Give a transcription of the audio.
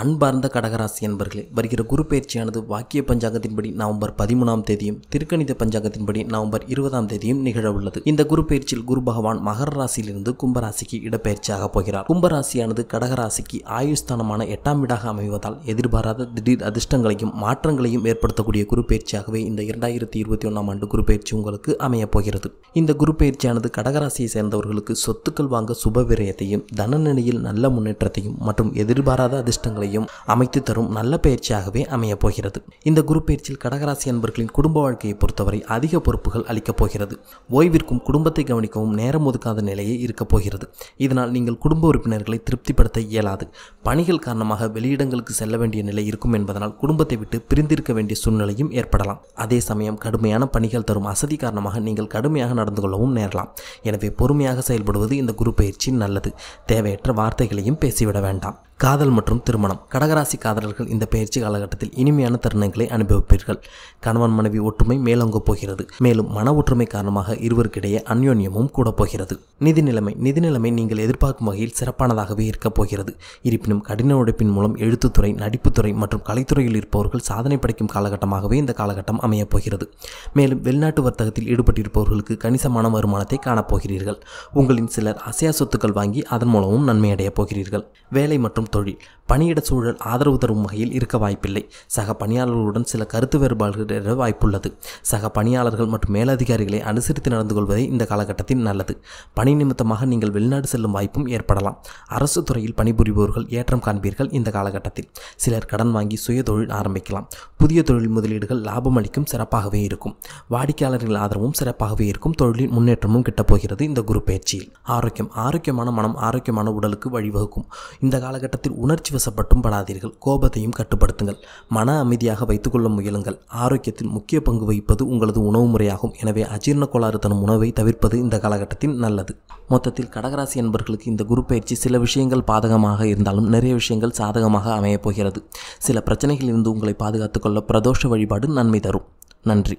அன்பார்ந்த கடகராசி என்பர்களே வருகிற குரு பயிற்சியானது வாக்கிய பஞ்சாங்கத்தின்படி நவம்பர் பதிமூணாம் தேதியும் திருக்கணித பஞ்சாங்கத்தின்படி நவம்பர் இருபதாம் தேதியும் நிகழ உள்ளது இந்த குரு பயிற்சியில் குரு பகவான் மகர ராசியிலிருந்து கும்பராசிக்கு இடப்பெயர்ச்சியாக போகிறார் கும்பராசியானது கடகராசிக்கு ஆயுஸ்தானமான எட்டாம் வீடாக அமைவதால் எதிர்பாராத திடீர் அதிர்ஷ்டங்களையும் மாற்றங்களையும் ஏற்படுத்தக்கூடிய குரு பயிற்சியாகவே இந்த இரண்டாயிரத்தி இருபத்தி ஒன்றாம் ஆண்டு குரு பயிற்சி உங்களுக்கு அமையப் போகிறது இந்த குரு பயிற்சியானது கடகராசியை சேர்ந்தவர்களுக்கு சொத்துக்கள் வாங்க சுப விரயத்தையும் தன நிலையில் நல்ல முன்னேற்றத்தையும் மற்றும் எதிர்பாராத அதிர்ஷ்டங்களை வாழ்க்கையும் அமைத்து தரும் நல்ல பயிற்சியாகவே அமையப் போகிறது இந்த குரு பயிற்சியில் கடகராசி அன்பர்களின் குடும்ப வாழ்க்கையை பொறுத்தவரை அதிக பொறுப்புகள் அளிக்கப் போகிறது ஓய்விற்கும் குடும்பத்தை கவனிக்கவும் நேரம் ஒதுக்காத நிலையே இருக்கப் போகிறது இதனால் நீங்கள் குடும்ப உறுப்பினர்களை திருப்திப்படுத்த இயலாது பணிகள் காரணமாக வெளியிடங்களுக்கு செல்ல வேண்டிய நிலை இருக்கும் என்பதனால் குடும்பத்தை விட்டு பிரிந்திருக்க வேண்டிய சூழ்நிலையும் ஏற்படலாம் அதே சமயம் கடுமையான பணிகள் தரும் அசதி காரணமாக நீங்கள் கடுமையாக நடந்து கொள்ளவும் நேரலாம் எனவே பொறுமையாக செயல்படுவது இந்த குரு பயிற்சி நல்லது தேவையற்ற வார்த்தைகளையும் பேசிவிட வேண்டாம் காதல் மற்றும் திருமணம் கடகராசி காதலர்கள் இந்த பயிற்சி காலகட்டத்தில் இனிமையான தருணங்களை அனுபவிப்பீர்கள் கணவன் மனைவி ஒற்றுமை மேலோங்க போகிறது மேலும் மன ஒற்றுமை காரணமாக இருவருக்கிடையே அந்யோன்யமும் கூட போகிறது நிதி நிலைமை நிதி நிலைமை நீங்கள் எதிர்பார்க்கும் வகையில் சிறப்பானதாகவே இருக்கப் போகிறது இருப்பினும் கடின உழைப்பின் மூலம் எழுத்துத்துறை நடிப்புத்துறை மற்றும் கலைத்துறையில் இருப்பவர்கள் சாதனை படைக்கும் காலகட்டமாகவே இந்த காலகட்டம் அமையப் போகிறது மேலும் வெளிநாட்டு வர்த்தகத்தில் ஈடுபட்டிருப்பவர்களுக்கு கணிசமான வருமானத்தை காணப்போகிறீர்கள் உங்களின் சிலர் அசையா சொத்துக்கள் வாங்கி அதன் மூலமும் நன்மையடையப் போகிறீர்கள் வேலை மற்றும் தொழில் பணியிட சூழல் ஆதரவு தரும் வகையில் இருக்க வாய்ப்பில்லை சக பணியாளர்களுடன் சில கருத்து வேறுபாடுகள் ஏற்பட வாய்ப்புள்ளது சக பணியாளர்கள் மற்றும் மேலதிகாரிகளை அனுசரித்து நடந்து கொள்வதே இந்த காலகட்டத்தில் நல்லது பணி நிமித்தமாக நீங்கள் வெளிநாடு செல்லும் வாய்ப்பும் ஏற்படலாம் அரசு துறையில் பணிபுரிபவர்கள் ஏற்றம் காண்பீர்கள் இந்த காலகட்டத்தில் சிலர் கடன் வாங்கி சுய தொழில் ஆரம்பிக்கலாம் புதிய தொழில் முதலீடுகள் லாபம் அளிக்கும் சிறப்பாகவே இருக்கும் வாடிக்கையாளர்கள் ஆதரவும் சிறப்பாகவே இருக்கும் தொழிலின் முன்னேற்றமும் கிட்டப்போகிறது இந்த குரு பயிற்சியில் ஆரோக்கியம் ஆரோக்கியமான மனம் ஆரோக்கியமான உடலுக்கு வழிவகுக்கும் இந்த காலகட்டத்தில் நேரத்தில் உணர்ச்சி வசப்பட்டும் படாதீர்கள் கோபத்தையும் கட்டுப்படுத்துங்கள் மன அமைதியாக வைத்துக்கொள்ள முயலுங்கள் ஆரோக்கியத்தில் முக்கிய பங்கு வகிப்பது உங்களது உணவு முறையாகும் எனவே அஜீர்ண கோளாறு தனும் உணவை தவிர்ப்பது இந்த காலகட்டத்தில் நல்லது மொத்தத்தில் கடகராசி என்பர்களுக்கு இந்த குரு பயிற்சி சில விஷயங்கள் பாதகமாக இருந்தாலும் நிறைய விஷயங்கள் சாதகமாக அமையப் போகிறது சில பிரச்சனைகளிலிருந்து உங்களை பாதுகாத்துக்கொள்ள பிரதோஷ வழிபாடு நன்மை தரும் நன்றி